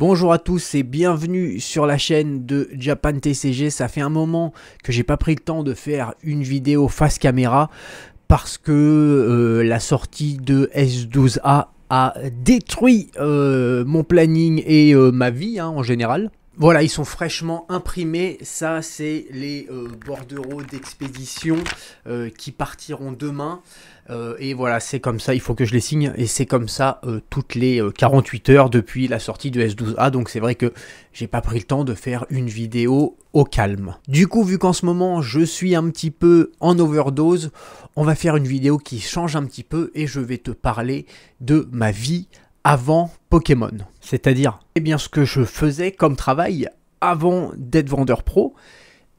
Bonjour à tous et bienvenue sur la chaîne de Japan TCG. Ça fait un moment que j'ai pas pris le temps de faire une vidéo face caméra parce que euh, la sortie de S12A a détruit euh, mon planning et euh, ma vie hein, en général. Voilà, ils sont fraîchement imprimés. Ça, c'est les euh, bordereaux d'expédition euh, qui partiront demain. Euh, et voilà, c'est comme ça, il faut que je les signe. Et c'est comme ça toutes les 48 heures depuis la sortie de S12A. Donc c'est vrai que j'ai pas pris le temps de faire une vidéo au calme. Du coup, vu qu'en ce moment, je suis un petit peu en overdose, on va faire une vidéo qui change un petit peu et je vais te parler de ma vie avant Pokémon. C'est-à-dire, eh bien, ce que je faisais comme travail avant d'être vendeur pro.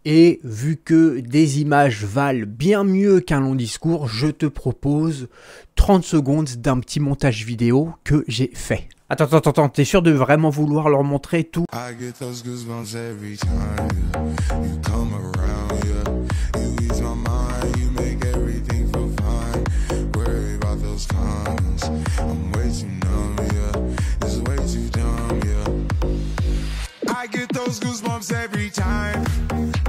Et vu que des images valent bien mieux qu'un long discours, je te propose 30 secondes d'un petit montage vidéo que j'ai fait. Attends, attends, attends, t'es sûr de vraiment vouloir leur montrer tout those goosebumps every time.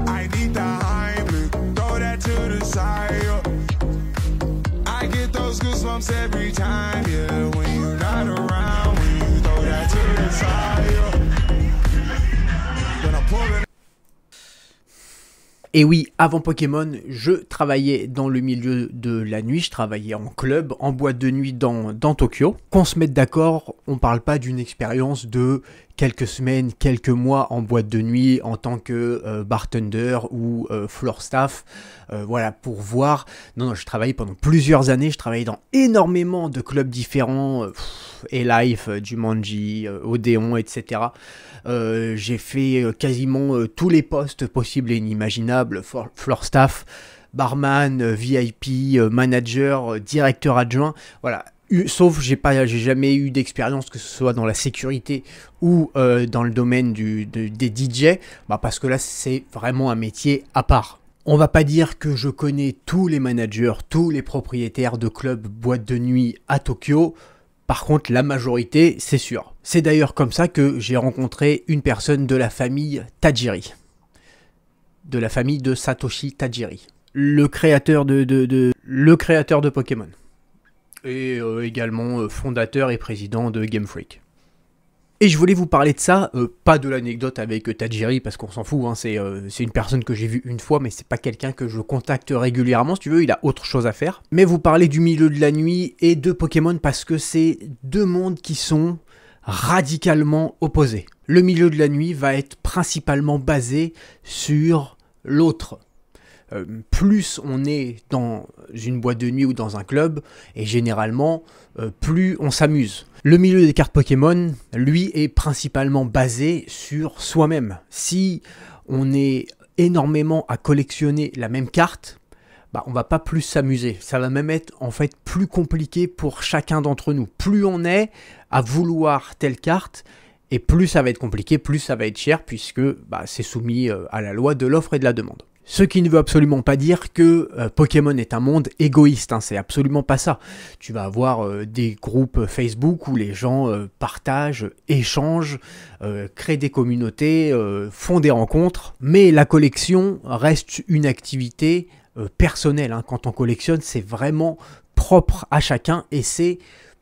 I need the Heimlich, throw that to the side. I get those goosebumps every time, yeah. When you're not around, when you throw that to the side. When Et oui, avant Pokémon, je travaillais dans le milieu de la nuit, je travaillais en club, en boîte de nuit dans, dans Tokyo. Qu'on se mette d'accord, on parle pas d'une expérience de quelques semaines, quelques mois en boîte de nuit en tant que euh, bartender ou euh, floor staff, euh, voilà, pour voir. Non, non, je travaillais pendant plusieurs années, je travaillais dans énormément de clubs différents, Elife, life Jumanji, Odéon, etc. J'ai fait quasiment tous les postes possibles et inimaginables, floor staff, barman, VIP, manager, directeur adjoint, voilà, sauf j'ai pas, j'ai jamais eu d'expérience que ce soit dans la sécurité ou euh, dans le domaine du, des DJ, bah, parce que là c'est vraiment un métier à part. On va pas dire que je connais tous les managers, tous les propriétaires de clubs boîtes de nuit à Tokyo. Par contre, la majorité, c'est sûr. C'est d'ailleurs comme ça que j'ai rencontré une personne de la famille Tajiri. De la famille de Satoshi Tajiri. Le créateur de, le créateur de Pokémon et euh, également euh, fondateur et président de Game Freak. Et je voulais vous parler de ça, euh, pas de l'anecdote avec Tajiri, parce qu'on s'en fout, hein, c'est une personne que j'ai vue une fois, mais c'est pas quelqu'un que je contacte régulièrement, si tu veux, il a autre chose à faire. Mais vous parler du milieu de la nuit et de Pokémon parce que c'est deux mondes qui sont radicalement opposés. Le milieu de la nuit va être principalement basé sur l'autre, euh, plus on est dans une boîte de nuit ou dans un club, et généralement, euh, plus on s'amuse. Le milieu des cartes Pokémon, lui, est principalement basé sur soi-même. Si on est énormément à collectionner la même carte, bah, on va pas plus s'amuser. Ça va même être en fait plus compliqué pour chacun d'entre nous. Plus on est à vouloir telle carte, et plus ça va être compliqué, plus ça va être cher, puisque bah, c'est soumis euh, à la loi de l'offre et de la demande. Ce qui ne veut absolument pas dire que euh, Pokémon est un monde égoïste, hein, c'est absolument pas ça. Tu vas avoir euh, des groupes Facebook où les gens euh, partagent, échangent, créent des communautés, font des rencontres, mais la collection reste une activité personnelle. Hein. Quand on collectionne, c'est vraiment propre à chacun et c'est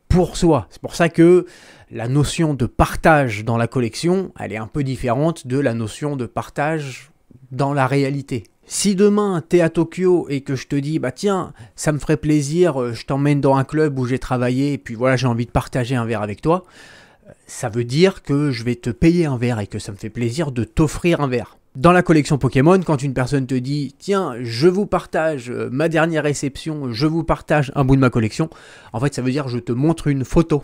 pour soi. C'est pour ça que la notion de partage dans la collection, elle est un peu différente de la notion de partage dans la réalité. Si demain tu es à Tokyo et que je te dis bah tiens ça me ferait plaisir, euh, je t'emmène dans un club où j'ai travaillé et puis voilà j'ai envie de partager un verre avec toi, euh, ça veut dire que je vais te payer un verre et que ça me fait plaisir de t'offrir un verre. Dans la collection Pokémon, quand une personne te dit tiens je vous partage euh, ma dernière réception, je vous partage un bout de ma collection, en fait ça veut dire je te montre une photo,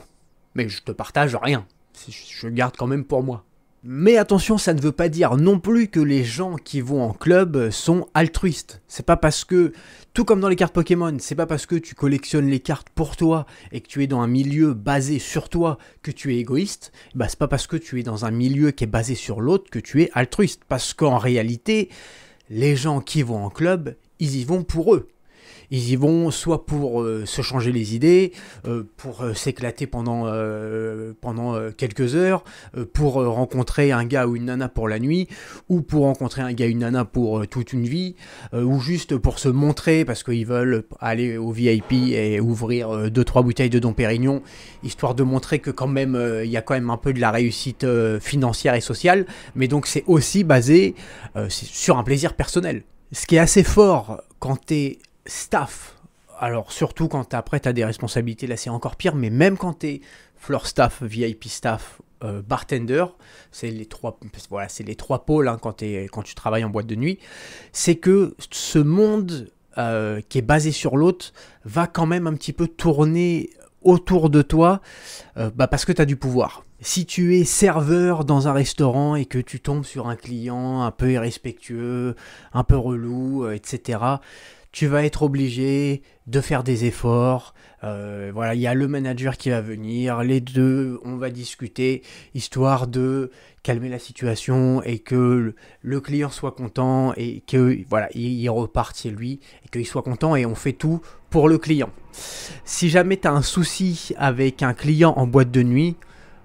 mais je te partage rien, je garde quand même pour moi. Mais attention, ça ne veut pas dire non plus que les gens qui vont en club sont altruistes. C'est pas parce que, tout comme dans les cartes Pokémon, c'est pas parce que tu collectionnes les cartes pour toi et que tu es dans un milieu basé sur toi que tu es égoïste. Bah, c'est pas parce que tu es dans un milieu qui est basé sur l'autre que tu es altruiste. Parce qu'en réalité, les gens qui vont en club, ils y vont pour eux. Ils y vont soit pour euh, se changer les idées, euh, pour euh, s'éclater pendant, pendant quelques heures, pour rencontrer un gars ou une nana pour la nuit, ou pour rencontrer un gars ou une nana pour toute une vie, ou juste pour se montrer parce qu'ils veulent aller au VIP et ouvrir 2-3 bouteilles de Dom Pérignon, histoire de montrer que quand même il y a quand même un peu de la réussite financière et sociale, mais donc c'est aussi basé sur un plaisir personnel. Ce qui est assez fort quand tu es staff, alors surtout quand après tu as des responsabilités, là c'est encore pire, mais même quand tu es floor staff, VIP staff, euh, bartender, c'est les trois, voilà, c'est les trois pôles hein, quand, quand tu travailles en boîte de nuit, c'est que ce monde euh, qui est basé sur l'autre va quand même un petit peu tourner autour de toi euh, bah, parce que tu as du pouvoir. Si tu es serveur dans un restaurant et que tu tombes sur un client un peu irrespectueux, un peu relou, etc., tu vas être obligé de faire des efforts. Euh, voilà, il y a le manager qui va venir, les deux, on va discuter, histoire de calmer la situation et que le client soit content et que voilà, il, reparte chez lui et qu'il soit content et on fait tout pour le client. Si jamais tu as un souci avec un client en boîte de nuit,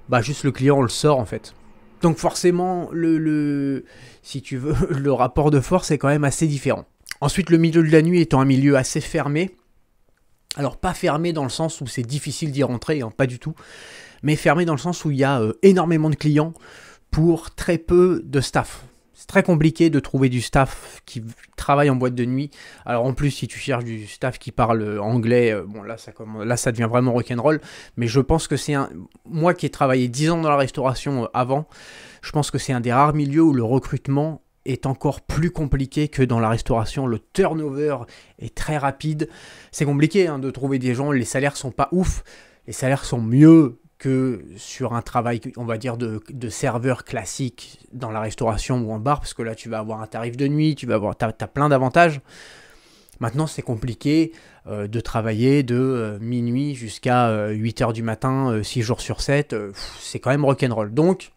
bah juste le client on le sort en fait. Donc forcément le, le si tu veux le rapport de force est quand même assez différent. Ensuite, le milieu de la nuit étant un milieu assez fermé. Alors pas fermé dans le sens où c'est difficile d'y rentrer, hein, pas du tout, mais fermé dans le sens où il y a euh, énormément de clients pour très peu de staff. C'est très compliqué de trouver du staff qui travaille en boîte de nuit. Alors en plus, si tu cherches du staff qui parle euh, anglais, euh, bon là ça, là ça devient vraiment rock'n'roll. Mais je pense que c'est un... Moi qui ai travaillé 10 ans dans la restauration avant, je pense que c'est un des rares milieux où le recrutement est encore plus compliqué que dans la restauration. Le turnover est très rapide. C'est compliqué hein, de trouver des gens. Les salaires sont pas ouf. Les salaires sont mieux que sur un travail, on va dire, de, de serveur classique dans la restauration ou en bar, parce que là, tu vas avoir un tarif de nuit, tu vas avoir, as, plein d'avantages. Maintenant, c'est compliqué euh, de travailler de euh, minuit jusqu'à 8 euh, heures du matin, 6 jours sur 7. c'est quand même rock'n'roll. Donc,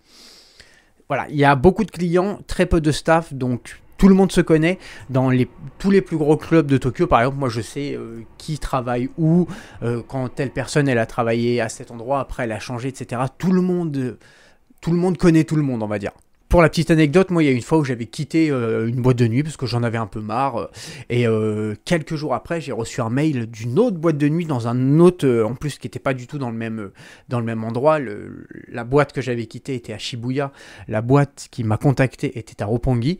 voilà, il y a beaucoup de clients, très peu de staff, donc tout le monde se connaît dans les, tous les plus gros clubs de Tokyo. Par exemple, moi je sais euh, qui travaille où, euh, quand telle personne elle a travaillé à cet endroit, après elle a changé, etc. Tout le monde, euh, tout le monde connaît tout le monde, on va dire pour la petite anecdote, moi, il y a une fois où j'avais quitté euh, une boîte de nuit parce que j'en avais un peu marre. Euh, et euh, quelques jours après, j'ai reçu un mail d'une autre boîte de nuit dans un autre, en plus, qui n'était pas du tout dans le même, dans le même endroit. la boîte que j'avais quittée était à Shibuya. La boîte qui m'a contacté était à Roppongi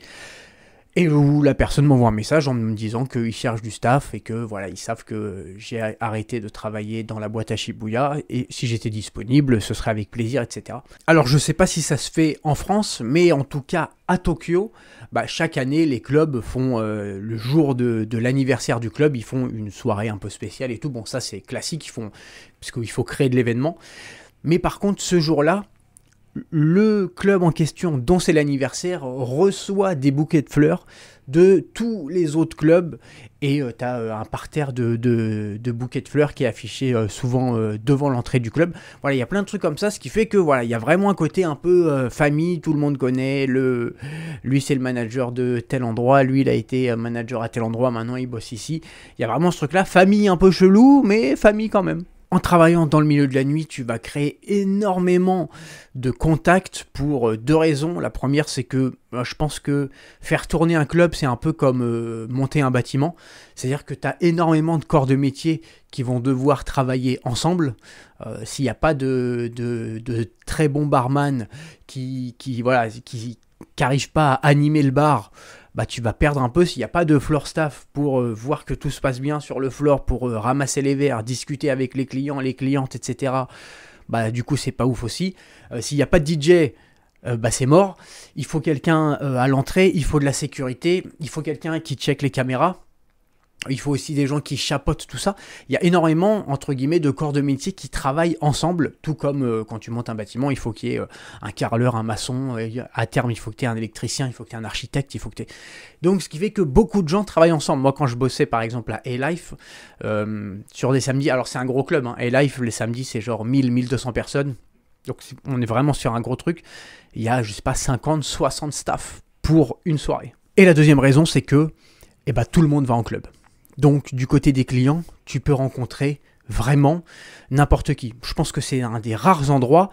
et où la personne m'envoie un message en me disant qu'ils cherchent du staff et que voilà, ils savent que j'ai arrêté de travailler dans la boîte à Shibuya et si j'étais disponible, ce serait avec plaisir, etc. Alors je sais pas si ça se fait en France, mais en tout cas à Tokyo, bah, chaque année les clubs font euh, le jour de, de l'anniversaire du club, ils font une soirée un peu spéciale et tout. Bon, ça c'est classique, ils font parce qu'il faut créer de l'événement. Mais par contre, ce jour-là, le club en question dont c'est l'anniversaire reçoit des bouquets de fleurs de tous les autres clubs et euh, tu as euh, un parterre de, bouquets de fleurs qui est affiché euh, souvent devant l'entrée du club. Voilà, il y a plein de trucs comme ça, ce qui fait que voilà, il y a vraiment un côté un peu famille, tout le monde connaît, le, lui c'est le manager de tel endroit, lui il a été manager à tel endroit, maintenant il bosse ici. Il y a vraiment ce truc-là, famille un peu chelou, mais famille quand même en travaillant dans le milieu de la nuit, tu vas créer énormément de contacts pour euh, deux raisons. La première, c'est que bah, je pense que faire tourner un club, c'est un peu comme euh, monter un bâtiment. C'est-à-dire que tu as énormément de corps de métier qui vont devoir travailler ensemble. Euh, s'il n'y a pas de, très bons barman qui, qui, voilà, pas à animer le bar, bah, tu vas perdre un peu s'il n'y a pas de floor staff pour euh, voir que tout se passe bien sur le floor, pour euh, ramasser les verres, discuter avec les clients, les clientes, etc. Bah, du coup, c'est pas ouf aussi. Euh, s'il n'y a pas de DJ, bah, c'est mort. Il faut quelqu'un à l'entrée, il faut de la sécurité, il faut quelqu'un qui check les caméras il faut aussi des gens qui chapotent tout ça. Il y a énormément, entre guillemets, de corps de métier qui travaillent ensemble, tout comme euh, quand tu montes un bâtiment, il faut qu'il y ait euh, un carreleur, un maçon, à terme, il faut que tu aies un électricien, il faut que tu aies un architecte, il faut que tu Donc, ce qui fait que beaucoup de gens travaillent ensemble. Moi, quand je bossais, par exemple, à A-Life, euh, sur des samedis, alors c'est un gros club, hein, A-Life, les samedis, c'est genre 1000, 1200 personnes. Donc, on est vraiment sur un gros truc. Il y a, je sais pas, 50, 60 staff pour une soirée. Et la deuxième raison, c'est que eh ben, tout le monde va en club. Donc du côté des clients, tu peux rencontrer vraiment n'importe qui. Je pense que c'est un des rares endroits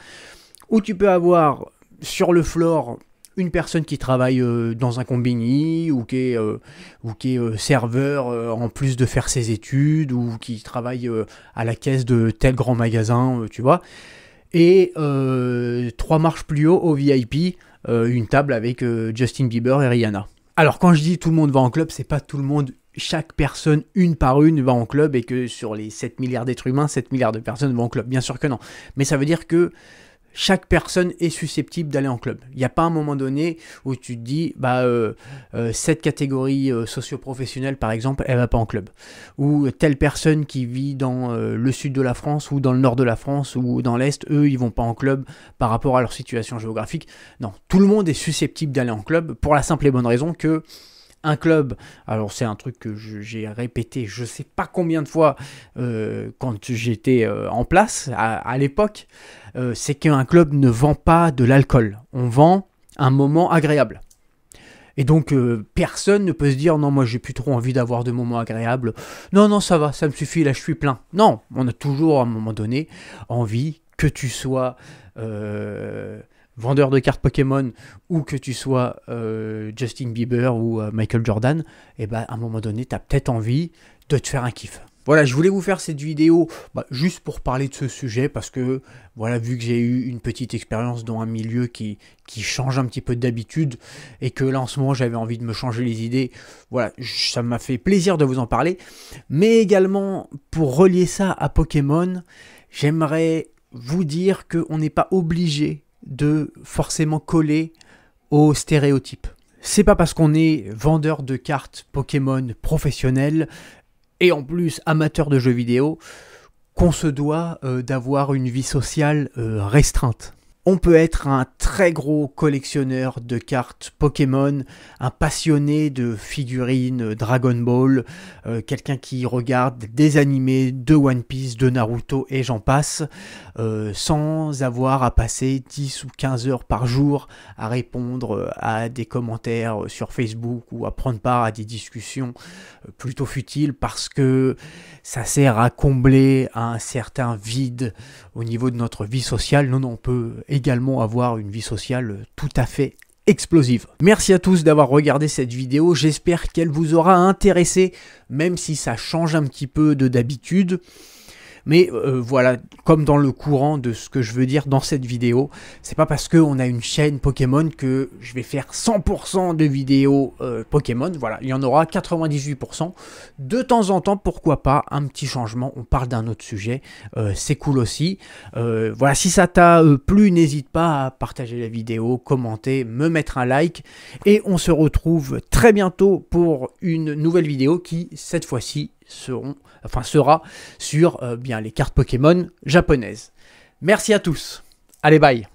où tu peux avoir sur le floor une personne qui travaille euh, dans un combini ou qui est, euh, euh, serveur en plus de faire ses études ou qui travaille à la caisse de tel grand magasin, tu vois. Et trois marches plus haut au VIP, une table avec Justin Bieber et Rihanna. Alors quand je dis tout le monde va en club, c'est pas tout le monde chaque personne, une par une, va en club et que sur les 7 milliards d'êtres humains, 7 milliards de personnes vont en club. Bien sûr que non. Mais ça veut dire que chaque personne est susceptible d'aller en club. Il n'y a pas un moment donné où tu te dis, bah, euh, euh, cette catégorie euh, socio-professionnelle, par exemple, elle va pas en club. Ou telle personne qui vit dans le sud de la France ou dans le nord de la France ou dans l'Est, eux, ils vont pas en club par rapport à leur situation géographique. Non, tout le monde est susceptible d'aller en club pour la simple et bonne raison que un club. Alors c'est un truc que j'ai répété je sais pas combien de fois euh, quand j'étais euh, en place à, l'époque, euh, c'est qu'un club ne vend pas de l'alcool, on vend un moment agréable. Et donc personne ne peut se dire non moi j'ai plus trop envie d'avoir de moments agréables. Non non ça va, ça me suffit, là je suis plein. Non, on a toujours à un moment donné envie que tu sois vendeur de cartes Pokémon ou que tu sois euh, Justin Bieber ou euh, Michael Jordan, et eh ben à un moment donné, tu as peut-être envie de te faire un kiff. Voilà, je voulais vous faire cette vidéo bah, juste pour parler de ce sujet parce que, voilà, vu que j'ai eu une petite expérience dans un milieu qui, qui change un petit peu d'habitude et que là en ce moment j'avais envie de me changer les idées, voilà, ça m'a fait plaisir de vous en parler. Mais également, pour relier ça à Pokémon, j'aimerais vous dire qu'on n'est pas obligé de forcément coller aux stéréotypes. C'est pas parce qu'on est vendeur de cartes Pokémon professionnel et en plus amateur de jeux vidéo qu'on se doit euh, d'avoir une vie sociale euh, restreinte. On peut être un très gros collectionneur de cartes Pokémon, un passionné de figurines Dragon Ball, euh, quelqu'un qui regarde des animés de One Piece, de Naruto et j'en passe, euh, sans avoir à passer 10 ou 15 heures par jour à répondre à des commentaires sur Facebook ou à prendre part à des discussions euh, plutôt futiles parce que ça sert à combler un certain vide au niveau de notre vie sociale. Non, non, on peut également avoir une vie sociale tout à fait explosive. Merci à tous d'avoir regardé cette vidéo, j'espère qu'elle vous aura intéressé, même si ça change un petit peu de d'habitude. Mais euh, voilà, comme dans le courant de ce que je veux dire dans cette vidéo, c'est pas parce qu'on a une chaîne Pokémon que je vais faire 100% de vidéos euh, Pokémon. Voilà, il y en aura 98%. De temps en temps, pourquoi pas, un petit changement. On parle d'un autre sujet. Euh, c'est cool aussi. voilà, si ça t'a plu, n'hésite pas à partager la vidéo, commenter, me mettre un like. Et on se retrouve très bientôt pour une nouvelle vidéo qui, cette fois-ci, seront, enfin sera sur euh, bien les cartes Pokémon japonaises. Merci à tous. Allez bye.